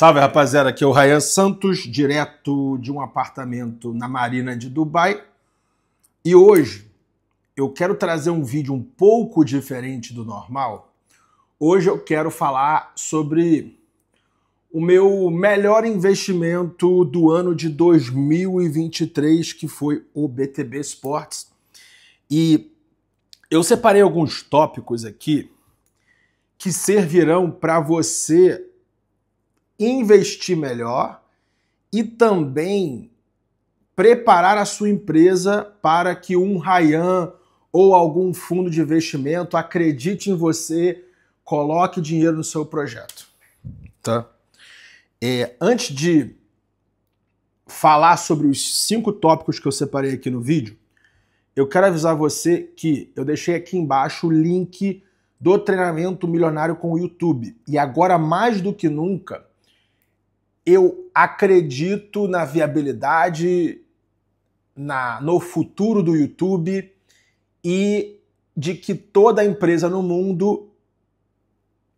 Salve, rapaziada. Aqui é o Rayan Santos, direto de um apartamento na Marina de Dubai. E hoje eu quero trazer um vídeo um pouco diferente do normal. Hoje eu quero falar sobre o meu melhor investimento do ano de 2023, que foi o BTB Sports. E eu separei alguns tópicos aqui que servirão para você investir melhor e também preparar a sua empresa para que um Rayan ou algum fundo de investimento acredite em você, coloque dinheiro no seu projeto. Tá? É, antes de falar sobre os cinco tópicos que eu separei aqui no vídeo, eu quero avisar você que eu deixei aqui embaixo o link do treinamento milionário com o YouTube. E agora, mais do que nunca, eu acredito na viabilidade, na, no futuro do YouTube e de que toda empresa no mundo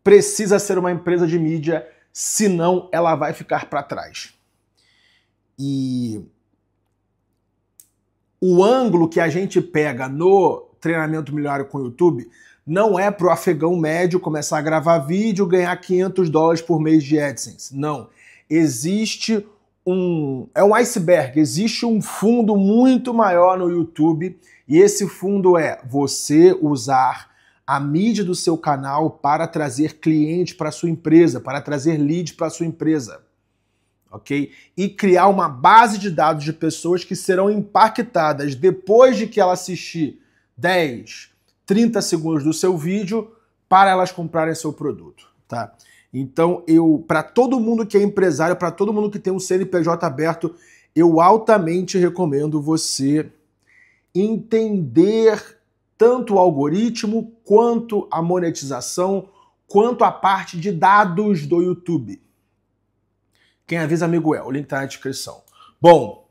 precisa ser uma empresa de mídia, senão ela vai ficar para trás. E o ângulo que a gente pega no treinamento milionário com o YouTube não é para o afegão médio começar a gravar vídeo ganhar 500 dólares por mês de AdSense. Não existe um. É um iceberg, existe um fundo muito maior no YouTube e esse fundo é você usar a mídia do seu canal para trazer cliente para sua empresa, para trazer lead para sua empresa. OK? E criar uma base de dados de pessoas que serão impactadas depois de que ela assistir 10, 30 segundos do seu vídeo para elas comprarem seu produto, tá? Então, eu, para todo mundo que é empresário, para todo mundo que tem um CNPJ aberto, eu altamente recomendo você entender tanto o algoritmo quanto a monetização, quanto a parte de dados do YouTube. Quem avisa, amigo é, o link está na descrição. Bom,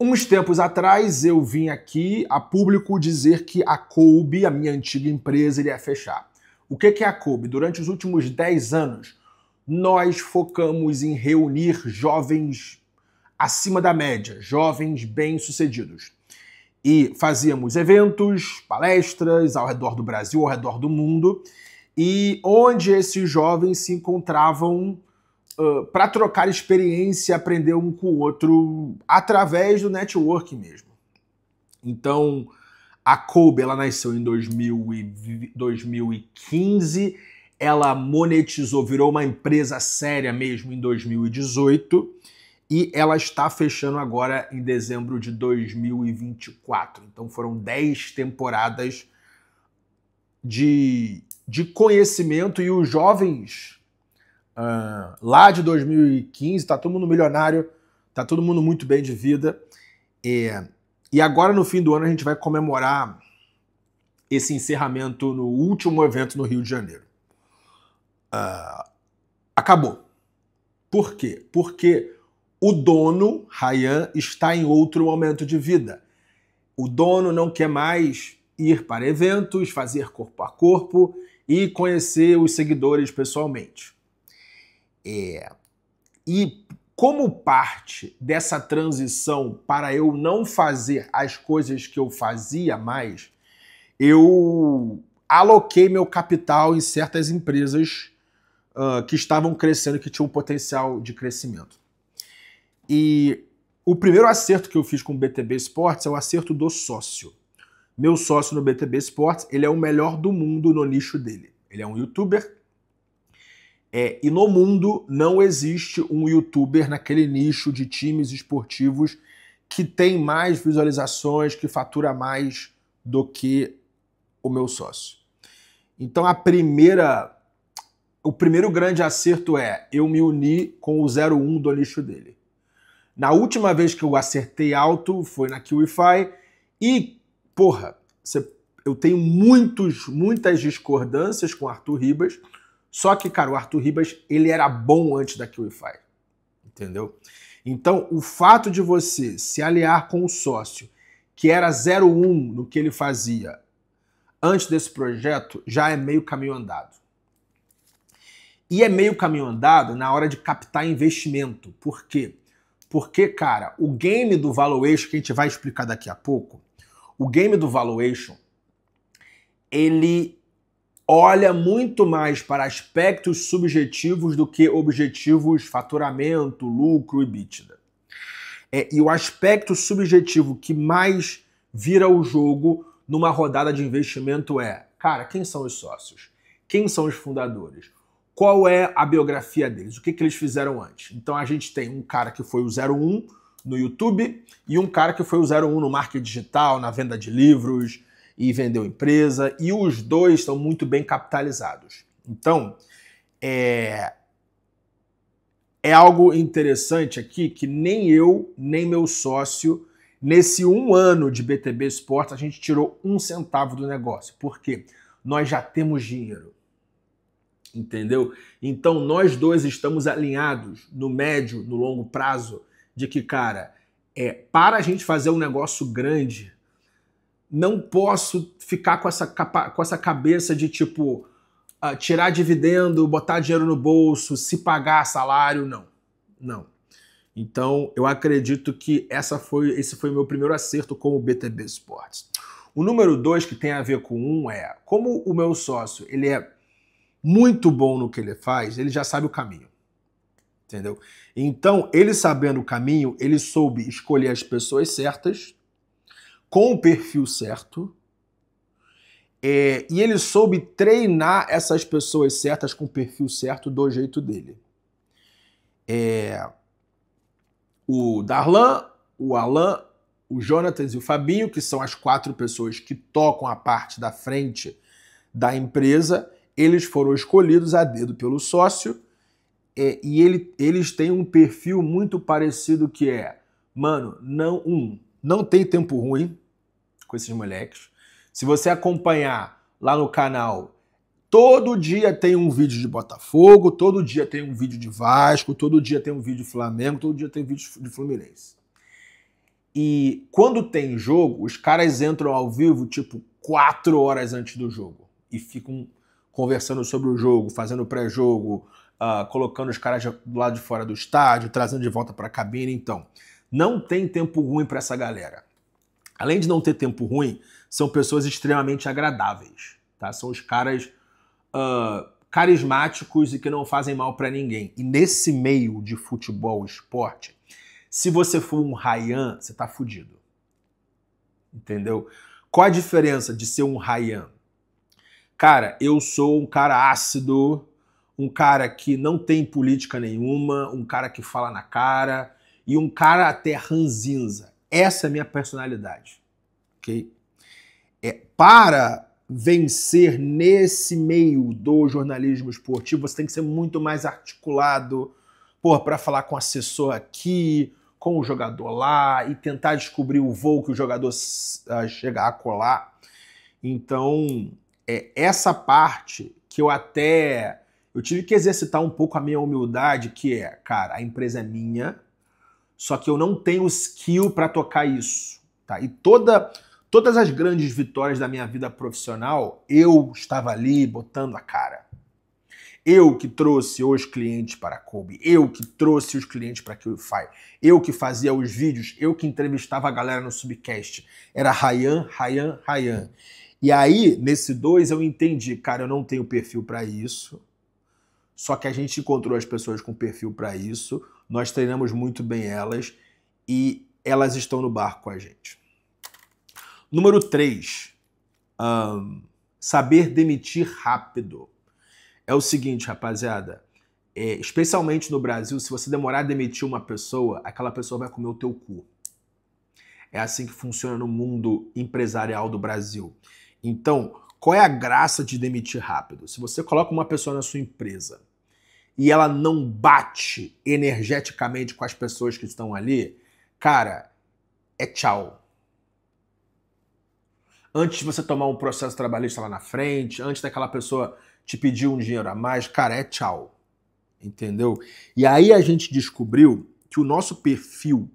uns tempos atrás eu vim aqui a público dizer que a Colby, a minha antiga empresa, iria fechar. O que é a COBE? Durante os últimos 10 anos, nós focamos em reunir jovens acima da média, jovens bem-sucedidos. E fazíamos eventos, palestras ao redor do Brasil, ao redor do mundo, e onde esses jovens se encontravam uh, para trocar experiência, aprender um com o outro através do network mesmo. Então, a Kobe, ela nasceu em 2015, ela monetizou, virou uma empresa séria mesmo em 2018 e ela está fechando agora em dezembro de 2024. Então foram 10 temporadas de, de conhecimento e os jovens uh, lá de 2015, tá todo mundo milionário, tá todo mundo muito bem de vida. e é, e agora no fim do ano a gente vai comemorar esse encerramento no último evento no Rio de Janeiro. Uh, acabou. Por quê? Porque o dono, Rayan, está em outro momento de vida. O dono não quer mais ir para eventos, fazer corpo a corpo e conhecer os seguidores pessoalmente. É... E como parte dessa transição para eu não fazer as coisas que eu fazia mais, eu aloquei meu capital em certas empresas uh, que estavam crescendo, que tinham um potencial de crescimento. E o primeiro acerto que eu fiz com o BTB Sports é o acerto do sócio. Meu sócio no BTB Sports, ele é o melhor do mundo no nicho dele. Ele é um youtuber é, e no mundo não existe um youtuber naquele nicho de times esportivos que tem mais visualizações, que fatura mais do que o meu sócio. Então a primeira o primeiro grande acerto é eu me uni com o 01 do nicho dele. Na última vez que eu acertei alto foi na QIFI e, porra, eu tenho muitos, muitas discordâncias com Arthur Ribas só que, cara, o Arthur Ribas, ele era bom antes da QIFI, entendeu? Então, o fato de você se aliar com o sócio que era 01 no que ele fazia antes desse projeto, já é meio caminho andado. E é meio caminho andado na hora de captar investimento. Por quê? Porque, cara, o game do valuation, que a gente vai explicar daqui a pouco, o game do valuation, ele olha muito mais para aspectos subjetivos do que objetivos faturamento, lucro e bítida. É, e o aspecto subjetivo que mais vira o jogo numa rodada de investimento é, cara, quem são os sócios? Quem são os fundadores? Qual é a biografia deles? O que, que eles fizeram antes? Então a gente tem um cara que foi o 01 no YouTube e um cara que foi o 01 no marketing digital, na venda de livros, e vendeu empresa, e os dois estão muito bem capitalizados. Então, é, é algo interessante aqui que nem eu, nem meu sócio, nesse um ano de BTB Sport, a gente tirou um centavo do negócio. porque Nós já temos dinheiro. Entendeu? Então nós dois estamos alinhados no médio, no longo prazo, de que, cara, é, para a gente fazer um negócio grande, não posso ficar com essa, com essa cabeça de tipo uh, tirar dividendo, botar dinheiro no bolso, se pagar salário, não. Não. Então, eu acredito que essa foi, esse foi o meu primeiro acerto com o BTB Sports. O número dois que tem a ver com um é, como o meu sócio, ele é muito bom no que ele faz, ele já sabe o caminho. Entendeu? Então, ele sabendo o caminho, ele soube escolher as pessoas certas, com o perfil certo. É, e ele soube treinar essas pessoas certas com o perfil certo do jeito dele. É, o Darlan, o Alan, o Jonathan e o Fabinho, que são as quatro pessoas que tocam a parte da frente da empresa, eles foram escolhidos a dedo pelo sócio é, e ele, eles têm um perfil muito parecido que é, mano, não um, não tem tempo ruim, com esses moleques. Se você acompanhar lá no canal, todo dia tem um vídeo de Botafogo, todo dia tem um vídeo de Vasco, todo dia tem um vídeo de Flamengo, todo dia tem vídeo de Fluminense. E quando tem jogo, os caras entram ao vivo tipo quatro horas antes do jogo e ficam conversando sobre o jogo, fazendo pré-jogo, uh, colocando os caras do lado de fora do estádio, trazendo de volta para a cabine. Então, não tem tempo ruim para essa galera. Além de não ter tempo ruim, são pessoas extremamente agradáveis, tá? São os caras uh, carismáticos e que não fazem mal para ninguém. E nesse meio de futebol, esporte, se você for um Ryan, você tá fudido. Entendeu? Qual a diferença de ser um Ryan? Cara, eu sou um cara ácido, um cara que não tem política nenhuma, um cara que fala na cara e um cara até ranzinza. Essa é a minha personalidade. Ok? É, para vencer nesse meio do jornalismo esportivo, você tem que ser muito mais articulado para falar com o assessor aqui, com o jogador lá e tentar descobrir o voo que o jogador uh, ah, chegar a colar. Então, é essa parte que eu até eu tive que exercitar um pouco a minha humildade, que é, cara, a empresa é minha, só que eu não tenho skill para tocar isso. Tá? E toda, todas as grandes vitórias da minha vida profissional, eu estava ali botando a cara. Eu que trouxe os clientes para a Kobe, eu que trouxe os clientes para a QFI, eu que fazia os vídeos, eu que entrevistava a galera no subcast. Era Ryan, Ryan, Ryan. E aí, nesse dois, eu entendi, cara, eu não tenho perfil para isso. Só que a gente encontrou as pessoas com perfil para isso, nós treinamos muito bem elas e elas estão no barco com a gente. Número 3. Um, saber demitir rápido. É o seguinte, rapaziada. É, especialmente no Brasil, se você demorar a demitir uma pessoa, aquela pessoa vai comer o teu cu. É assim que funciona no mundo empresarial do Brasil. Então, qual é a graça de demitir rápido? Se você coloca uma pessoa na sua empresa e ela não bate energeticamente com as pessoas que estão ali, cara, é tchau. Antes de você tomar um processo trabalhista lá na frente, antes daquela pessoa te pedir um dinheiro a mais, cara, é tchau. Entendeu? E aí a gente descobriu que o nosso perfil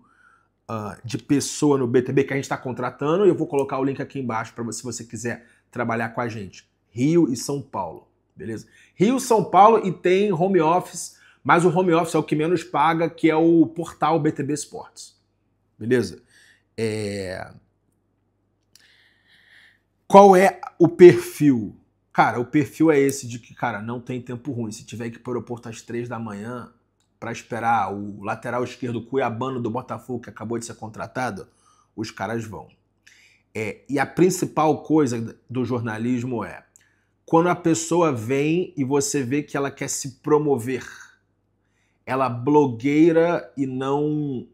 uh, de pessoa no BTB que a gente está contratando, eu vou colocar o link aqui embaixo para você, se você quiser trabalhar com a gente. Rio e São Paulo beleza? Rio, São Paulo e tem home office, mas o home office é o que menos paga, que é o portal BTB Esportes, beleza? É... Qual é o perfil? Cara, o perfil é esse de que, cara, não tem tempo ruim. Se tiver que ir para o aeroporto às três da manhã para esperar o lateral esquerdo cuiabano do Botafogo, que acabou de ser contratado, os caras vão. É, e a principal coisa do jornalismo é quando a pessoa vem e você vê que ela quer se promover. Ela blogueira e não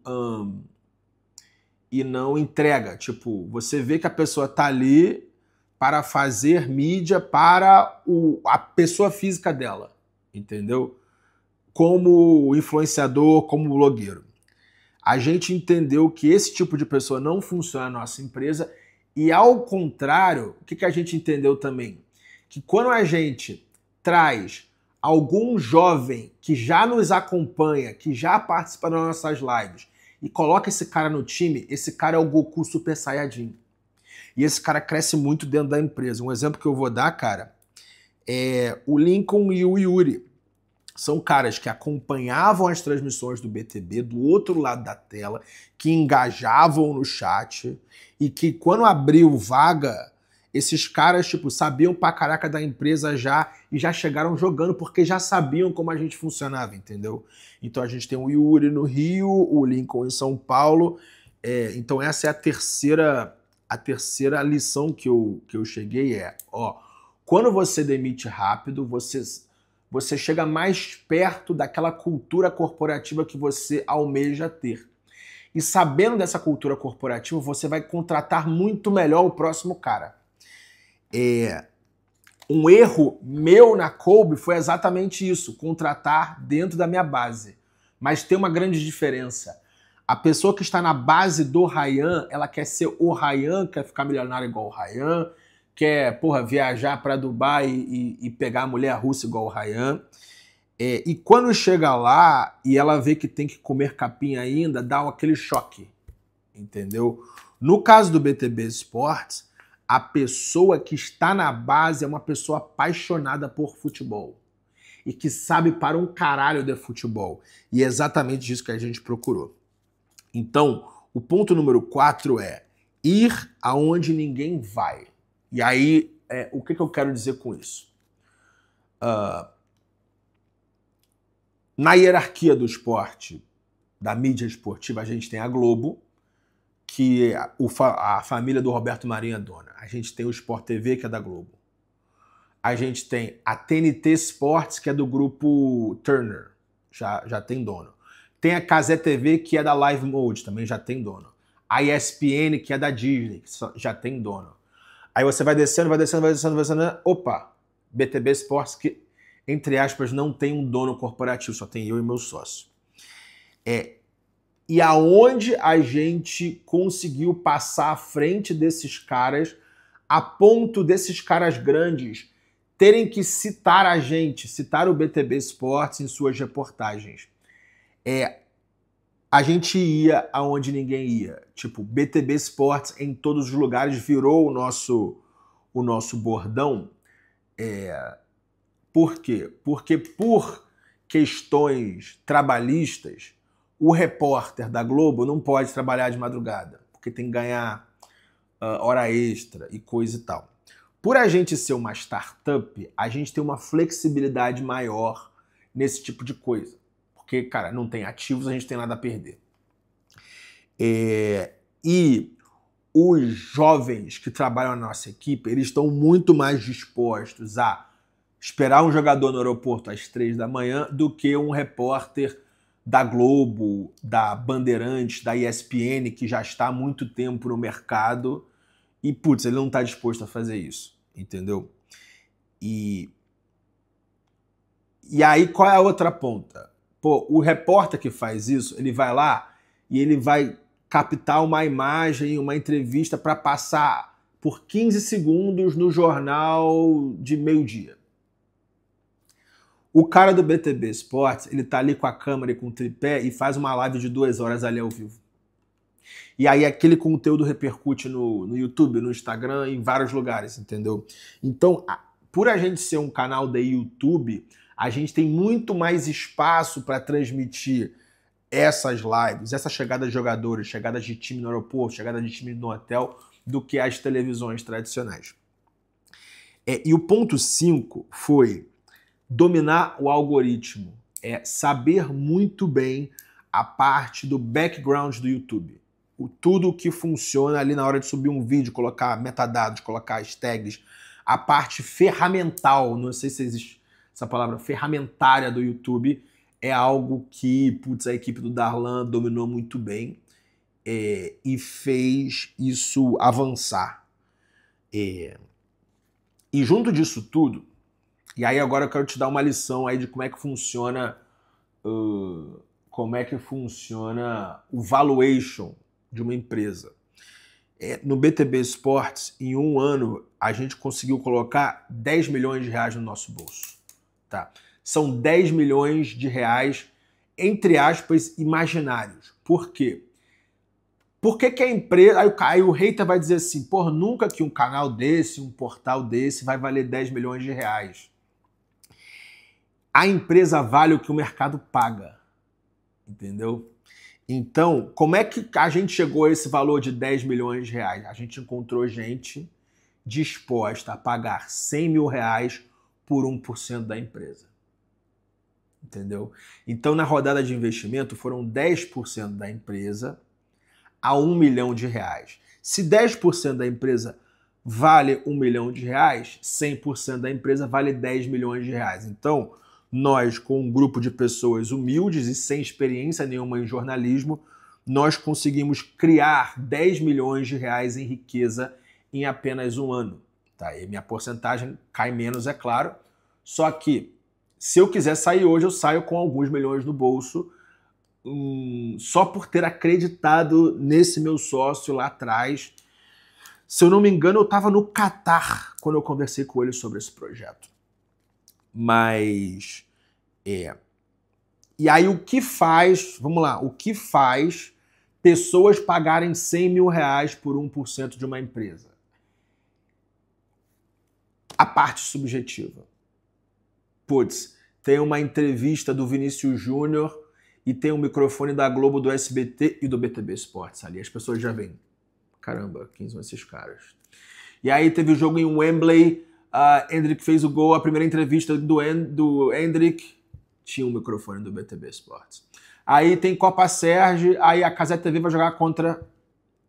e não entrega. Tipo, você vê que a pessoa tá ali para fazer mídia para o, a pessoa física dela, entendeu? Como influenciador, como blogueiro. A gente entendeu que esse tipo de pessoa não funciona na nossa empresa e, ao contrário, o que, que a gente entendeu também? que quando a gente traz algum jovem que já nos acompanha, que já participa das nossas lives, e coloca esse cara no time, esse cara é o Goku Super Saiyajin. E esse cara cresce muito dentro da empresa. Um exemplo que eu vou dar, cara, é o Lincoln e o Yuri. São caras que acompanhavam as transmissões do BTB do outro lado da tela, que engajavam no chat e que, quando abriu vaga esses caras, tipo, sabiam pra caraca da empresa já e já chegaram jogando porque já sabiam como a gente funcionava, entendeu? Então a gente tem o Yuri no Rio, o Lincoln em São Paulo. É, então essa é a terceira a terceira lição que eu, que eu cheguei é, ó, quando você demite rápido, você você chega mais perto daquela cultura corporativa que você almeja ter. E sabendo dessa cultura corporativa, você vai contratar muito melhor o próximo cara. É, um erro meu na Kobe foi exatamente isso, contratar dentro da minha base. Mas tem uma grande diferença. A pessoa que está na base do Ryan, ela quer ser o Ryan, quer ficar milionário igual o Ryan, quer, porra, viajar para Dubai e, e, pegar a mulher russa igual o Ryan. É, e quando chega lá e ela vê que tem que comer capim ainda, dá aquele choque, entendeu? No caso do BTB Sports a pessoa que está na base é uma pessoa apaixonada por futebol e que sabe para um caralho de futebol. E é exatamente isso que a gente procurou. Então, o ponto número 4 é ir aonde ninguém vai. E aí, é, o que, que eu quero dizer com isso? Uh, na hierarquia do esporte, da mídia esportiva, a gente tem a Globo, que a família do Roberto Marinho é dona. A gente tem o Sport TV, que é da Globo. A gente tem a TNT Sports, que é do grupo Turner, já, já tem dono. Tem a Casé TV, que é da Live Mode, também já tem dono. A ESPN, que é da Disney, que já tem dono. Aí você vai descendo, vai descendo, vai descendo, vai descendo. Né? Opa! BTB Sports, que, entre aspas, não tem um dono corporativo, só tem eu e meu sócio. É, e aonde a gente conseguiu passar à frente desses caras a ponto desses caras grandes terem que citar a gente, citar o BTB Esportes em suas reportagens. É, a gente ia aonde ninguém ia. Tipo, BTB Esportes em todos os lugares virou o nosso, o nosso bordão. É, por quê? Porque por questões trabalhistas, o repórter da Globo não pode trabalhar de madrugada, porque tem que ganhar uh, hora extra e coisa e tal. Por a gente ser uma startup, a gente tem uma flexibilidade maior nesse tipo de coisa. Porque, cara, não tem ativos, a gente tem nada a perder. É... e os jovens que trabalham na nossa equipe, eles estão muito mais dispostos a esperar um jogador no aeroporto às três da manhã do que um repórter da Globo, da Bandeirantes, da ESPN, que já está há muito tempo no mercado, e putz, ele não está disposto a fazer isso, entendeu? E e aí qual é a outra ponta? Pô, o repórter que faz isso, ele vai lá e ele vai captar uma imagem, uma entrevista para passar por 15 segundos no jornal de meio-dia. O cara do BTB Sports ele tá ali com a câmera e com o tripé e faz uma live de duas horas ali ao vivo. E aí aquele conteúdo repercute no, no YouTube, no Instagram, em vários lugares, entendeu? Então, por a gente ser um canal de YouTube, a gente tem muito mais espaço para transmitir essas lives, essa chegada de jogadores, chegada de time no aeroporto, chegada de time no hotel, do que as televisões tradicionais. É, e o ponto 5 foi Dominar o algoritmo é saber muito bem a parte do background do YouTube. O, tudo o que funciona ali na hora de subir um vídeo, colocar metadados, colocar as tags, a parte ferramental, não sei se existe essa palavra, ferramentária do YouTube, é algo que, putz, a equipe do Darlan dominou muito bem é, e fez isso avançar. É, e junto disso tudo, e aí agora eu quero te dar uma lição aí de como é que funciona uh, como é que funciona o valuation de uma empresa. É, no BTB Sports, em um ano, a gente conseguiu colocar 10 milhões de reais no nosso bolso. Tá? São 10 milhões de reais, entre aspas, imaginários. Por quê? Por que, que a empresa. Aí o, aí o hater vai dizer assim: por nunca que um canal desse, um portal desse, vai valer 10 milhões de reais a empresa vale o que o mercado paga. Entendeu? Então, como é que a gente chegou a esse valor de 10 milhões de reais? A gente encontrou gente disposta a pagar 100 mil reais por 1% da empresa. Entendeu? Então, na rodada de investimento, foram 10% da empresa a 1 milhão de reais. Se 10% da empresa vale 1 milhão de reais, 100% da empresa vale 10 milhões de reais. Então, nós, com um grupo de pessoas humildes e sem experiência nenhuma em jornalismo, nós conseguimos criar 10 milhões de reais em riqueza em apenas um ano. Tá? E minha porcentagem cai menos, é claro. Só que se eu quiser sair hoje, eu saio com alguns milhões no bolso. Hum, só por ter acreditado nesse meu sócio lá atrás. Se eu não me engano, eu estava no Catar quando eu conversei com ele sobre esse projeto. Mas. É. E aí, o que faz. Vamos lá. O que faz pessoas pagarem 100 mil reais por 1% de uma empresa? A parte subjetiva. Putz, tem uma entrevista do Vinícius Júnior e tem um microfone da Globo, do SBT e do BTB Esportes ali. As pessoas já vêm Caramba, quem são esses caras? E aí teve o jogo em Wembley a Hendrick fez o gol, a primeira entrevista do, do Hendrick tinha um microfone do BTB Esportes. Aí tem Copa Serge, aí a Caseta TV vai jogar contra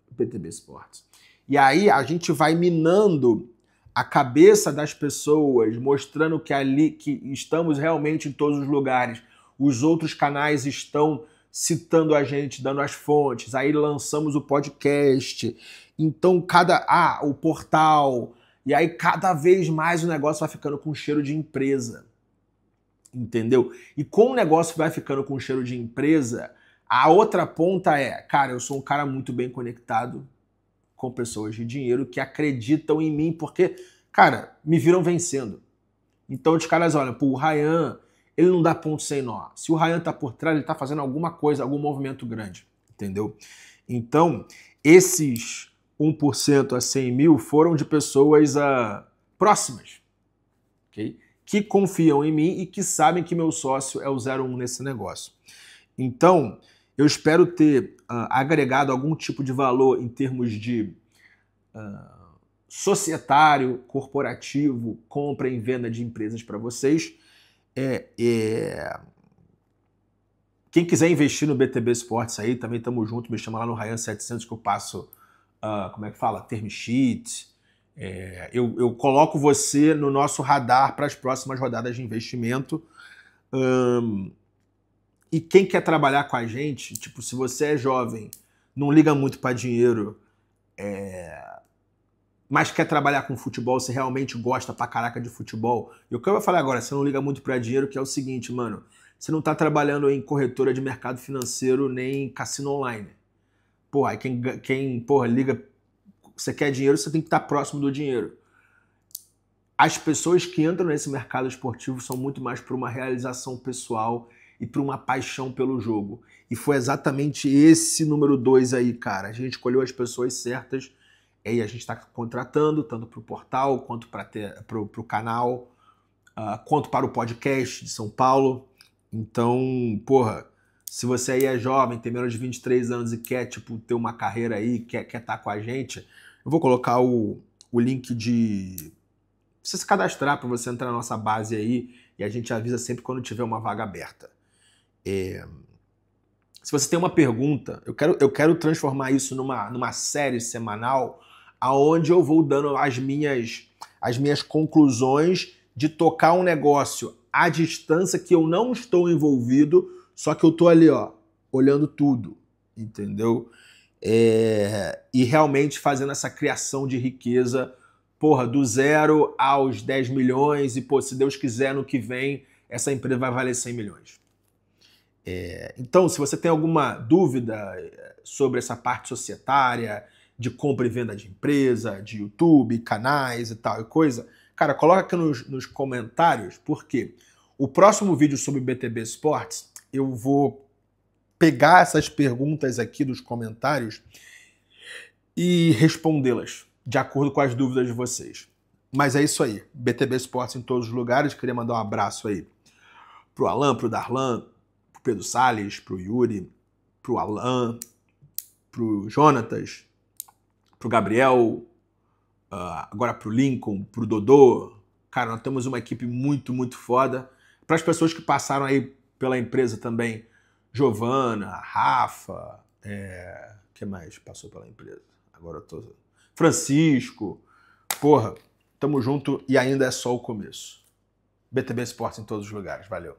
o BTB Esportes. E aí a gente vai minando a cabeça das pessoas, mostrando que ali que estamos realmente em todos os lugares. Os outros canais estão citando a gente, dando as fontes. Aí lançamos o podcast. Então cada ah, o portal, e aí cada vez mais o negócio vai ficando com cheiro de empresa. Entendeu? E como o negócio vai ficando com cheiro de empresa, a outra ponta é, cara, eu sou um cara muito bem conectado com pessoas de dinheiro que acreditam em mim porque, cara, me viram vencendo. Então os caras olham, pô, o Ryan, ele não dá ponto sem nó. Se o Ryan tá por trás, ele tá fazendo alguma coisa, algum movimento grande, entendeu? Então, esses 1% a 100 mil foram de pessoas a... Ah, próximas, okay? que confiam em mim e que sabem que meu sócio é o 01 nesse negócio. Então, eu espero ter uh, agregado algum tipo de valor em termos de uh, societário, corporativo, compra e venda de empresas para vocês. É, é... Quem quiser investir no BTB Sports aí, também estamos juntos. me chama lá no Ryan700 que eu passo uh, como é que fala, term sheet. É, eu, eu, coloco você no nosso radar para as próximas rodadas de investimento. Um, e quem quer trabalhar com a gente, tipo, se você é jovem, não liga muito para dinheiro, é, mas quer trabalhar com futebol, se realmente gosta pra caraca de futebol, e o que eu vou falar agora, você não liga muito para dinheiro, que é o seguinte, mano, você não está trabalhando em corretora de mercado financeiro nem em cassino online. Porra, quem, quem porra, liga, você quer dinheiro, você tem que estar próximo do dinheiro. As pessoas que entram nesse mercado esportivo são muito mais por uma realização pessoal e por uma paixão pelo jogo. E foi exatamente esse número dois aí, cara. A gente escolheu as pessoas certas e a gente está contratando, tanto para o portal, quanto para o canal, uh, quanto para o podcast de São Paulo. Então, porra, se você aí é jovem, tem menos de 23 anos e quer, tipo, ter uma carreira aí, quer estar quer tá com a gente, eu vou colocar o, o link de. Você se cadastrar para você entrar na nossa base aí e a gente avisa sempre quando tiver uma vaga aberta. É... Se você tem uma pergunta, eu quero, eu quero transformar isso numa, numa série semanal aonde eu vou dando as minhas, as minhas conclusões de tocar um negócio à distância que eu não estou envolvido só que eu tô ali, ó, olhando tudo, entendeu? É, e realmente fazendo essa criação de riqueza, porra, do zero aos 10 milhões, e pô, se Deus quiser, no que vem, essa empresa vai valer 100 milhões. É, então, se você tem alguma dúvida é, sobre essa parte societária, de compra e venda de empresa, de YouTube, canais e tal e coisa, cara, coloca aqui nos, nos comentários, porque o próximo vídeo sobre BTB Sports eu vou pegar essas perguntas aqui dos comentários e respondê-las de acordo com as dúvidas de vocês. Mas é isso aí. BTB Esportes em todos os lugares. Queria mandar um abraço aí pro Alan, pro Darlan, pro Pedro Salles, pro Yuri, pro Alan, pro Jonatas, pro Gabriel, uh, agora pro Lincoln, pro Dodô. Cara, nós temos uma equipe muito, muito foda. Para as pessoas que passaram aí pela empresa também Giovana, Rafa, é, que mais passou pela empresa? Agora eu tô. Francisco, porra, tamo junto e ainda é só o começo. BTB Esportes em todos os lugares, valeu.